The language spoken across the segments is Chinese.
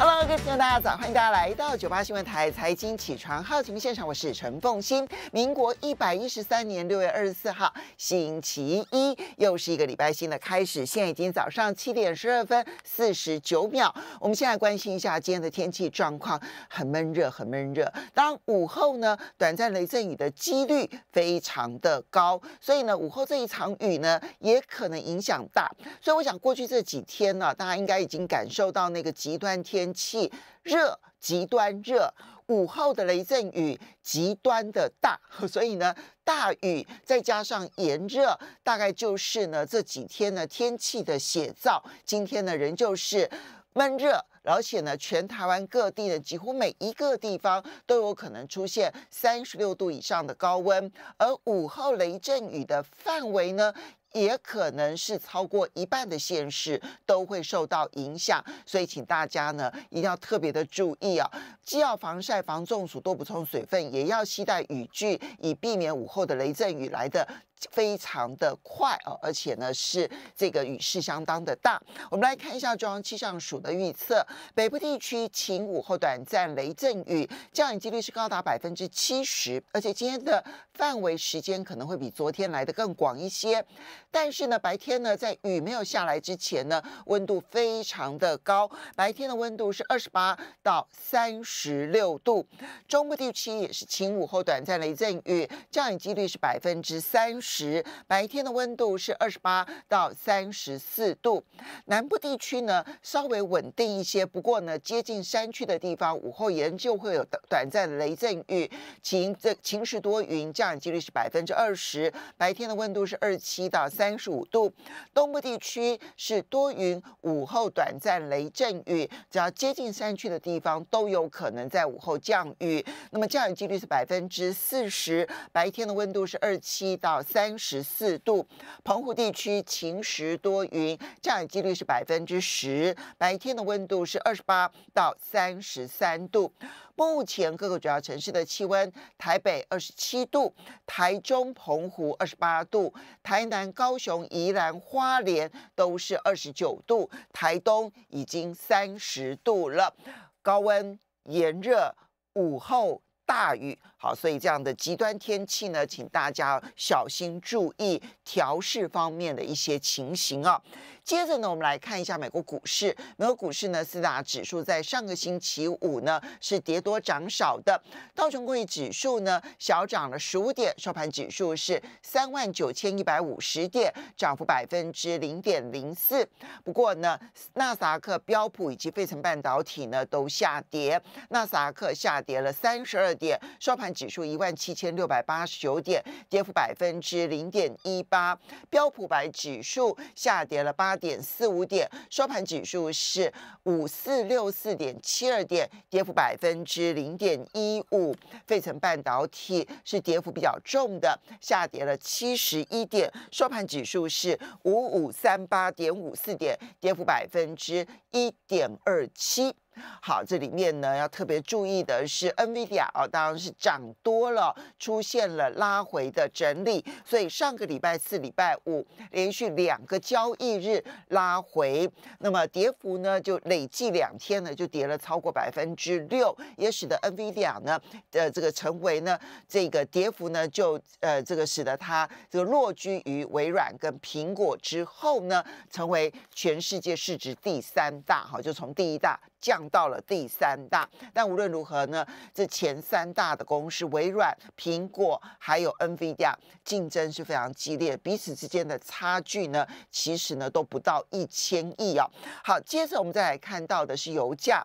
Hello，各位观众，大家早！欢迎大家来到九八新闻台财经起床号节目现场，我是陈凤欣。民国一百一十三年六月二十四号，星期一，又是一个礼拜新的开始。现在已经早上七点十二分四十九秒。我们现在关心一下今天的天气状况，很闷热，很闷热。当午后呢，短暂雷阵雨的几率非常的高，所以呢，午后这一场雨呢，也可能影响大。所以我想，过去这几天呢，大家应该已经感受到那个极端天。气热极端热，午后的雷阵雨极端的大，所以呢大雨再加上炎热，大概就是呢这几天呢天气的写照。今天呢仍旧是闷热，而且呢全台湾各地呢几乎每一个地方都有可能出现三十六度以上的高温，而午后雷阵雨的范围呢。也可能是超过一半的县市都会受到影响，所以请大家呢一定要特别的注意啊！既要防晒防中暑，多补充水分，也要携带雨具，以避免午后的雷阵雨来的。非常的快哦，而且呢是这个雨势相当的大。我们来看一下中央气象署的预测，北部地区晴午后短暂雷阵雨，降雨几率是高达百分之七十，而且今天的范围时间可能会比昨天来的更广一些。但是呢，白天呢在雨没有下来之前呢，温度非常的高，白天的温度是二十八到三十六度。中部地区也是晴午后短暂雷阵雨，降雨几率是百分之三。十白天的温度是二十八到三十四度，南部地区呢稍微稳定一些，不过呢接近山区的地方午后仍旧会有短暂的雷阵雨，晴这晴时多云降雨几率是百分之二十，白天的温度是二七到三十五度。东部地区是多云，午后短暂雷阵雨，只要接近山区的地方都有可能在午后降雨，那么降雨几率是百分之四十，白天的温度是二七到三。三十四度，澎湖地区晴时多云，降雨几率是百分之十。白天的温度是二十八到三十三度。目前各个主要城市的气温：台北二十七度，台中、澎湖二十八度，台南、高雄、宜兰、花莲都是二十九度，台东已经三十度了。高温炎热，午后。大雨，好，所以这样的极端天气呢，请大家小心注意调试方面的一些情形啊。接着呢，我们来看一下美国股市。美国股市呢，四大指数在上个星期五呢是跌多涨少的。道琼工业指数呢小涨了十五点，收盘指数是三万九千一百五十点，涨幅百分之零点零四。不过呢，纳斯达克、标普以及费城半导体呢都下跌。纳斯达克下跌了三十二点，收盘指数一万七千六百八十九点，跌幅百分之零点一八。标普白指数下跌了八。点四五点，收盘指数是五四六四点七二点，跌幅百分之零点一五。费城半导体是跌幅比较重的，下跌了七十一点，收盘指数是五五三八点五四点，跌幅百分之一点二七。好，这里面呢要特别注意的是，NVIDIA 啊，当然是涨多了，出现了拉回的整理，所以上个礼拜四、礼拜五连续两个交易日拉回，那么跌幅呢就累计两天呢就跌了超过百分之六，也使得 NVIDIA 呢的这个成为呢这个跌幅呢就呃这个使得它这个落居于微软跟苹果之后呢，成为全世界市值第三大，哈，就从第一大。降到了第三大，但无论如何呢，这前三大的公司，微软、苹果还有 NVIDIA 竞争是非常激烈，彼此之间的差距呢，其实呢都不到一千亿啊。好，接着我们再来看到的是油价。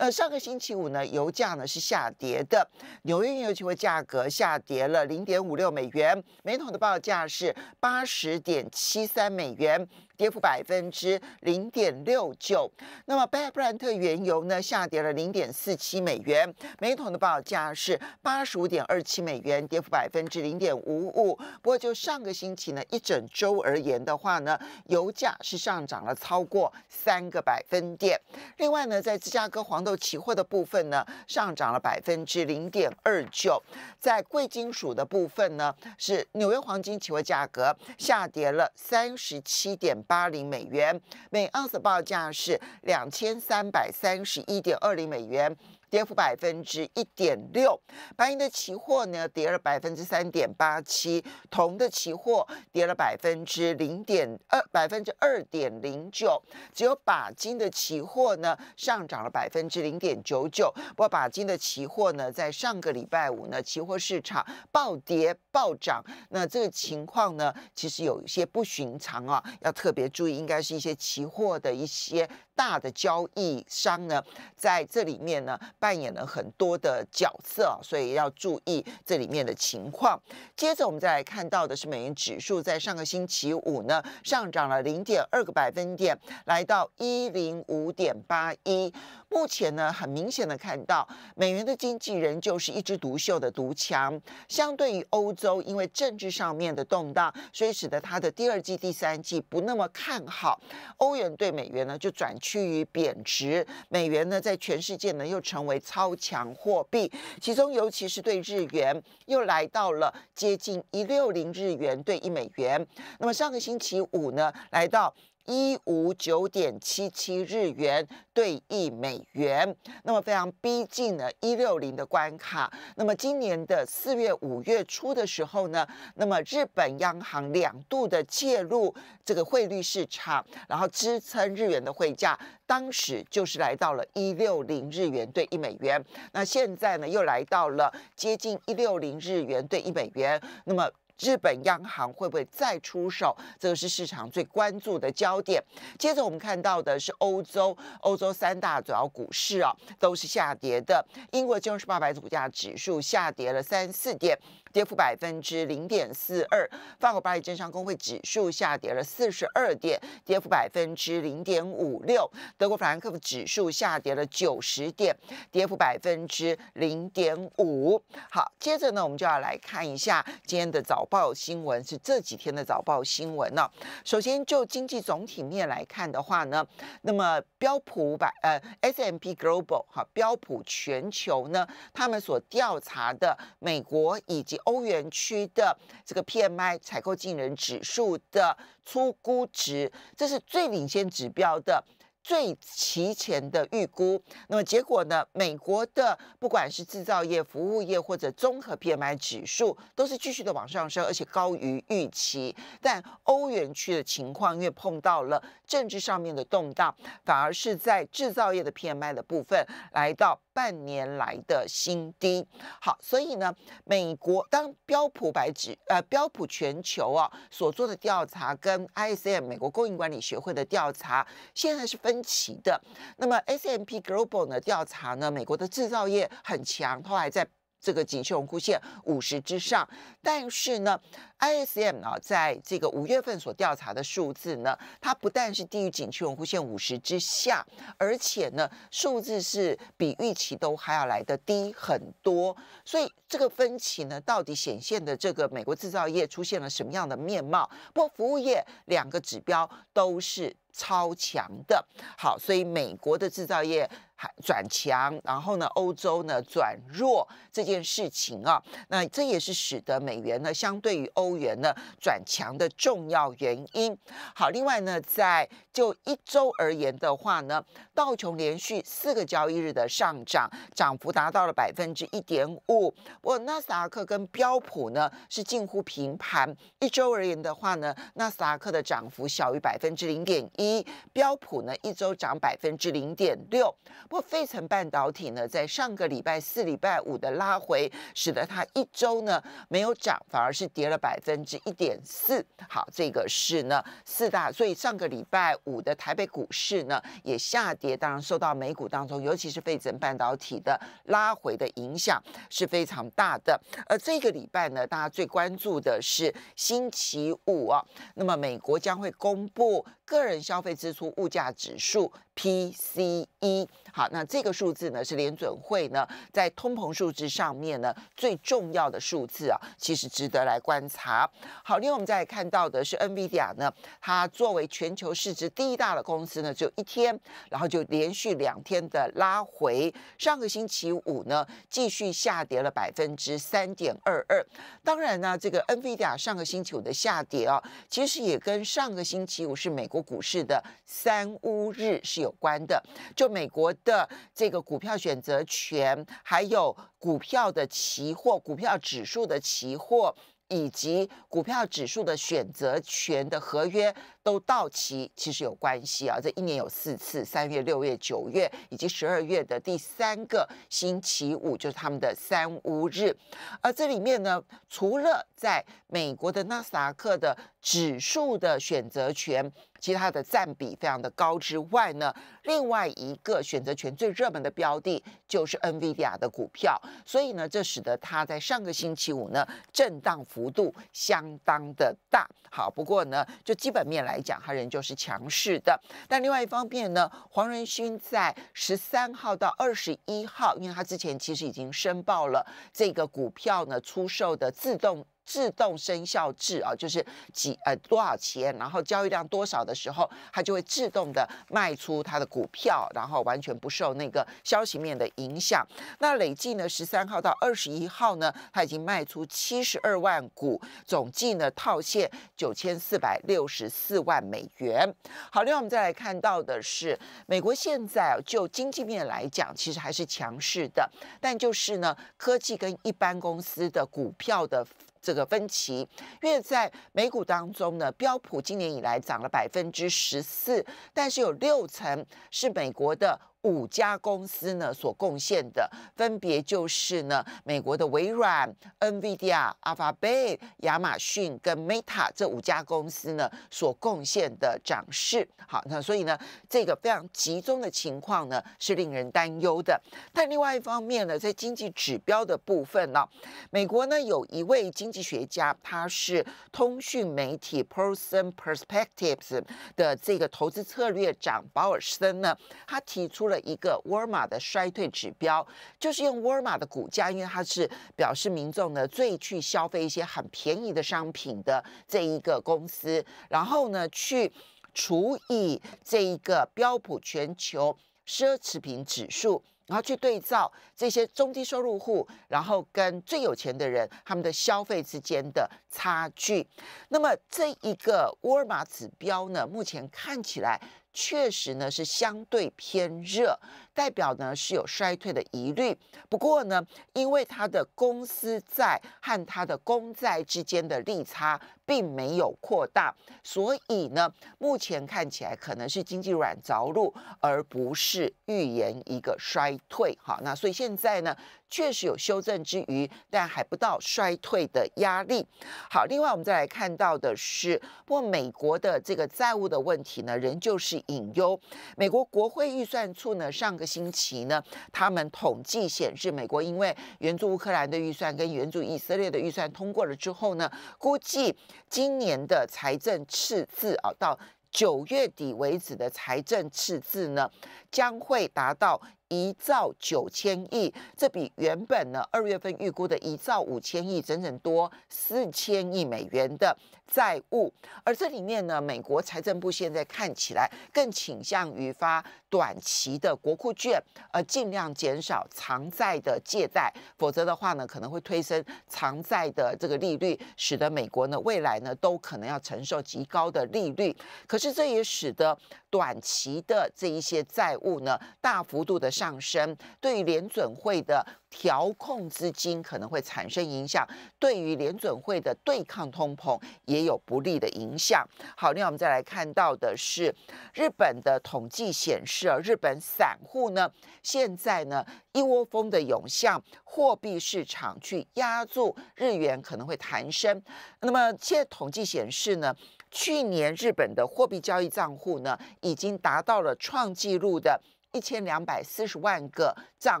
呃，上个星期五呢，油价呢是下跌的，纽约原油期货价格下跌了零点五六美元，每桶的报价是八十点七三美元，跌幅百分之零点六九。那么布兰特原油呢下跌了零点四七美元，每桶的报价是八十五点二七美元，跌幅百分之零点五五。不过就上个星期呢一整周而言的话呢，油价是上涨了超过三个百分点。另外呢，在芝加哥黄豆期货的部分呢，上涨了百分之零点二九。在贵金属的部分呢，是纽约黄金期货价格下跌了三十七点八零美元，每盎司报价是两千三百三十一点二零美元。跌幅百分之一点六，白银的期货呢跌了百分之三点八七，铜的期货跌了百分之零点二，百分之二点零九，只有钯金的期货呢上涨了百分之零点九九。不过钯金的期货呢，在上个礼拜五呢，期货市场暴跌暴涨，那这个情况呢，其实有一些不寻常啊，要特别注意，应该是一些期货的一些。大的交易商呢，在这里面呢扮演了很多的角色，所以要注意这里面的情况。接着我们再来看到的是美元指数在上个星期五呢上涨了零点二个百分点，来到一零五点八一。目前呢，很明显的看到美元的经济人就是一枝独秀的独强。相对于欧洲，因为政治上面的动荡，所以使得它的第二季、第三季不那么看好。欧元对美元呢，就转趋于贬值。美元呢，在全世界呢，又成为超强货币，其中尤其是对日元，又来到了接近一六零日元兑一美元。那么上个星期五呢，来到。一五九点七七日元兑一美元，那么非常逼近了一六零的关卡。那么今年的四月、五月初的时候呢，那么日本央行两度的介入这个汇率市场，然后支撑日元的汇价，当时就是来到了一六零日元兑一美元。那现在呢，又来到了接近一六零日元兑一美元。那么日本央行会不会再出手？这个是市场最关注的焦点。接着我们看到的是欧洲，欧洲三大主要股市啊都是下跌的。英国金融时报百股价指数下跌了三十四点，跌幅百分之零点四二。法国巴黎政商工会指数下跌了四十二点，跌幅百分之零点五六。德国法兰克福指数下跌了九十点，跌幅百分之零点五。好，接着呢，我们就要来看一下今天的早。报新闻是这几天的早报新闻呢。首先就经济总体面来看的话呢，那么标普五百，呃，S M P Global 哈标普全球呢，他们所调查的美国以及欧元区的这个 P M I 采购经理指数的初估值，这是最领先指标的。最齐全的预估，那么结果呢？美国的不管是制造业、服务业或者综合 PMI 指数，都是继续的往上升，而且高于预期。但欧元区的情况，因为碰到了政治上面的动荡，反而是在制造业的 PMI 的部分来到。半年来的新低。好，所以呢，美国当标普白指呃标普全球啊所做的调查跟 ISM 美国供应管理协会的调查现在是分歧的。那么 S&P M Global 的调查呢，美国的制造业很强，它还在。这个景气荣枯线五十之上，但是呢，ISM 啊，在这个五月份所调查的数字呢，它不但是低于景气荣枯线五十之下，而且呢，数字是比预期都还要来的低很多。所以这个分歧呢，到底显现的这个美国制造业出现了什么样的面貌？不过服务业两个指标都是。超强的，好，所以美国的制造业还转强，然后呢，欧洲呢转弱这件事情啊，那这也是使得美元呢相对于欧元呢转强的重要原因。好，另外呢，在就一周而言的话呢，道琼连续四个交易日的上涨，涨幅达到了百分之一点五。不过纳斯达克跟标普呢是近乎平盘。一周而言的话呢，纳斯达克的涨幅小于百分之零点。一标普呢一周涨百分之零点六，不过费城半导体呢在上个礼拜四、礼拜五的拉回，使得它一周呢没有涨，反而是跌了百分之一点四。好，这个是呢四大，所以上个礼拜五的台北股市呢也下跌，当然受到美股当中，尤其是费城半导体的拉回的影响是非常大的。而这个礼拜呢，大家最关注的是星期五啊，那么美国将会公布。个人消费支出物价指数 （PCE）。一好，那这个数字呢是联准会呢在通膨数字上面呢最重要的数字啊，其实值得来观察。好，另外我们再来看到的是 NVIDIA 呢，它作为全球市值第一大的公司呢，只有一天，然后就连续两天的拉回，上个星期五呢继续下跌了百分之三点二二。当然呢，这个 NVIDIA 上个星期五的下跌啊，其实也跟上个星期五是美国股市的三乌日是有关的，就。美国的这个股票选择权，还有股票的期货、股票指数的期货，以及股票指数的选择权的合约都到期，其实有关系啊。这一年有四次：三月、六月、九月，以及十二月的第三个星期五，就是他们的三无日。而这里面呢，除了在美国的纳斯达克的指数的选择权，其实它的占比非常的高之外呢，另外一个选择权最热门的标的就是 Nvidia 的股票，所以呢，这使得它在上个星期五呢，震荡幅度相当的大。好，不过呢，就基本面来讲，它仍旧是强势的。但另外一方面呢，黄仁勋在十三号到二十一号，因为他之前其实已经申报了这个股票呢出售的自动。自动生效制啊，就是几呃多少钱，然后交易量多少的时候，它就会自动的卖出它的股票，然后完全不受那个消息面的影响。那累计呢，十三号到二十一号呢，它已经卖出七十二万股，总计呢套现九千四百六十四万美元。好，另外我们再来看到的是，美国现在啊就经济面来讲，其实还是强势的，但就是呢科技跟一般公司的股票的。这个分歧，因为在美股当中呢，标普今年以来涨了百分之十四，但是有六成是美国的。五家公司呢所贡献的，分别就是呢，美国的微软、NVIDIA、Alphabet、亚马逊跟 Meta 这五家公司呢所贡献的涨势。好，那所以呢，这个非常集中的情况呢是令人担忧的。但另外一方面呢，在经济指标的部分呢，美国呢有一位经济学家，他是通讯媒体 Person Perspectives 的这个投资策略长保尔森呢，他提出。了一个沃尔玛的衰退指标，就是用沃尔玛的股价，因为它是表示民众呢最去消费一些很便宜的商品的这一个公司，然后呢去除以这一个标普全球奢侈品指数，然后去对照这些中低收入户，然后跟最有钱的人他们的消费之间的差距。那么这一个沃尔玛指标呢，目前看起来。确实呢，是相对偏热。代表呢是有衰退的疑虑，不过呢，因为它的公司债和它的公债之间的利差并没有扩大，所以呢，目前看起来可能是经济软着陆，而不是预言一个衰退。好，那所以现在呢，确实有修正之余，但还不到衰退的压力。好，另外我们再来看到的是，不过美国的这个债务的问题呢，仍旧是隐忧。美国国会预算处呢，上个。新奇呢？他们统计显示，美国因为援助乌克兰的预算跟援助以色列的预算通过了之后呢，估计今年的财政赤字啊，到九月底为止的财政赤字呢，将会达到一兆九千亿，这比原本呢二月份预估的一兆五千亿整整多四千亿美元的债务。而这里面呢，美国财政部现在看起来更倾向于发。短期的国库券，呃，尽量减少偿债的借贷，否则的话呢，可能会推升偿债的这个利率，使得美国呢未来呢都可能要承受极高的利率。可是这也使得短期的这一些债务呢大幅度的上升，对联准会的。调控资金可能会产生影响，对于联准会的对抗通膨也有不利的影响。好，另外我们再来看到的是，日本的统计显示，日本散户呢，现在呢一窝蜂的涌向货币市场去压住日元，可能会弹升。那么，现在统计显示呢，去年日本的货币交易账户呢，已经达到了创纪录的。一千两百四十万个账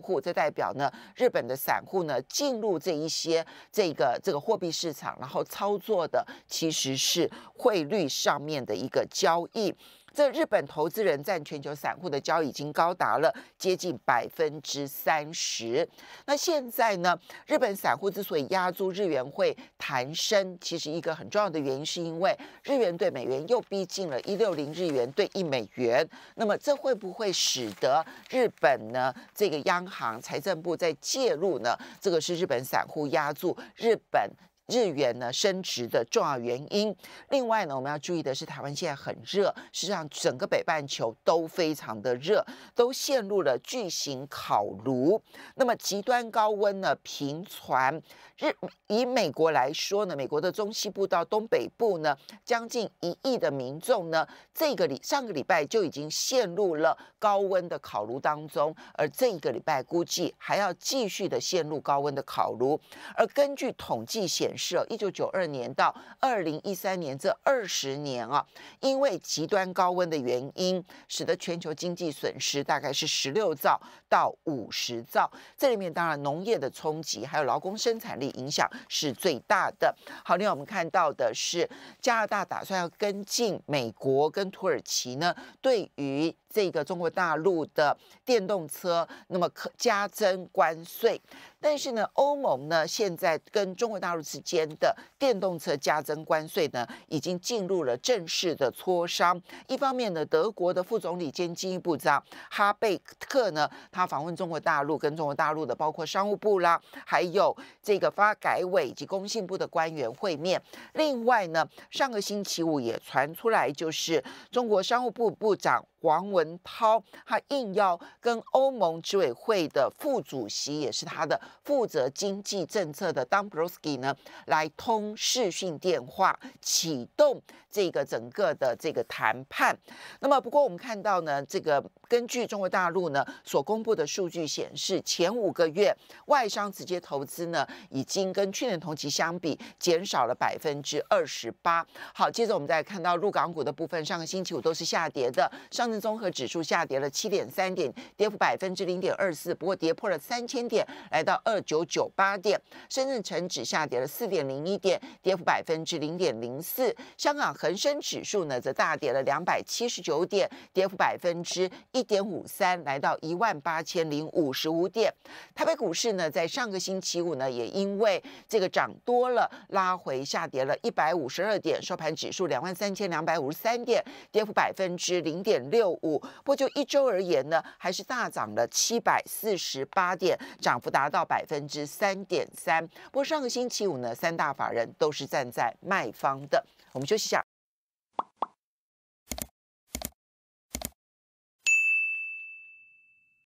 户，这代表呢，日本的散户呢进入这一些这个这个货币市场，然后操作的其实是汇率上面的一个交易。这日本投资人占全球散户的交易已经高达了接近百分之三十。那现在呢？日本散户之所以压住日元会弹升，其实一个很重要的原因是因为日元对美元又逼近了一六零日元兑一美元。那么这会不会使得日本呢？这个央行、财政部在介入呢？这个是日本散户压住日本。日元呢升值的重要原因。另外呢，我们要注意的是，台湾现在很热，实际上整个北半球都非常的热，都陷入了巨型烤炉。那么极端高温呢频传，日以美国来说呢，美国的中西部到东北部呢，将近一亿的民众呢，这个礼上个礼拜就已经陷入了高温的烤炉当中，而这一个礼拜估计还要继续的陷入高温的烤炉。而根据统计显是哦，一九九二年到二零一三年这二十年啊，因为极端高温的原因，使得全球经济损失大概是十六兆到五十兆。这里面当然农业的冲击，还有劳工生产力影响是最大的。好，另外我们看到的是，加拿大打算要跟进美国跟土耳其呢，对于这个中国大陆的电动车，那么可加征关税。但是呢，欧盟呢现在跟中国大陆之间的电动车加征关税呢，已经进入了正式的磋商。一方面呢，德国的副总理兼经济部长哈贝克呢，他访问中国大陆，跟中国大陆的包括商务部啦，还有这个发改委以及工信部的官员会面。另外呢，上个星期五也传出来，就是中国商务部部长。王文涛他应邀跟欧盟执委会的副主席，也是他的负责经济政策的 Dombrowski 呢，来通视讯电话，启动这个整个的这个谈判。那么，不过我们看到呢，这个根据中国大陆呢所公布的数据显示，前五个月外商直接投资呢，已经跟去年同期相比减少了百分之二十八。好，接着我们再看到入港股的部分，上个星期五都是下跌的。上综合指数下跌了七点三点，跌幅百分之零点二四。不过跌破了三千点，来到二九九八点。深圳成指下跌了四点零一点，跌幅百分之零点零四。香港恒生指数呢，则大跌了两百七十九点，跌幅百分之一点五三，来到一万八千零五十五点。台北股市呢，在上个星期五呢，也因为这个涨多了，拉回下跌了一百五十二点，收盘指数两万三千两百五十三点，跌幅百分之零点六。六五，不过就一周而言呢，还是大涨了七百四十八点，涨幅达到百分之三点三。不过上个星期五呢，三大法人都是站在卖方的。我们休息一下。